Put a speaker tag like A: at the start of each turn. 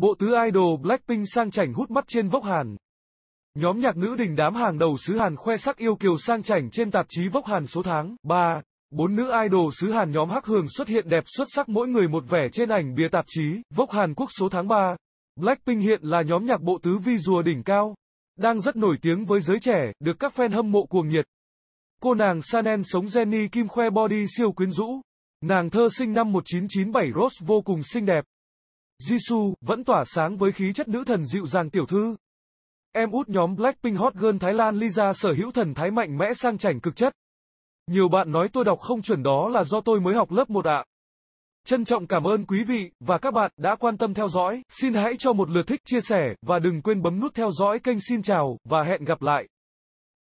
A: Bộ tứ idol Blackpink sang chảnh hút mắt trên vogue Hàn. Nhóm nhạc nữ đình đám hàng đầu xứ Hàn khoe sắc yêu kiều sang chảnh trên tạp chí vogue Hàn số tháng 3. Bốn nữ idol xứ Hàn nhóm Hắc Hường xuất hiện đẹp xuất sắc mỗi người một vẻ trên ảnh bìa tạp chí vogue Hàn Quốc số tháng 3. Blackpink hiện là nhóm nhạc bộ tứ vi rùa đỉnh cao, đang rất nổi tiếng với giới trẻ, được các fan hâm mộ cuồng nhiệt. Cô nàng Sanen sống Jennie Kim khoe body siêu quyến rũ. Nàng thơ sinh năm 1997 Rose vô cùng xinh đẹp. Jisoo vẫn tỏa sáng với khí chất nữ thần dịu dàng tiểu thư. Em út nhóm Blackpink hot girl Thái Lan Lisa sở hữu thần thái mạnh mẽ sang chảnh cực chất. Nhiều bạn nói tôi đọc không chuẩn đó là do tôi mới học lớp 1 ạ. À. Trân trọng cảm ơn quý vị và các bạn đã quan tâm theo dõi. Xin hãy cho một lượt thích, chia sẻ và đừng quên bấm nút theo dõi kênh Xin chào và hẹn gặp lại.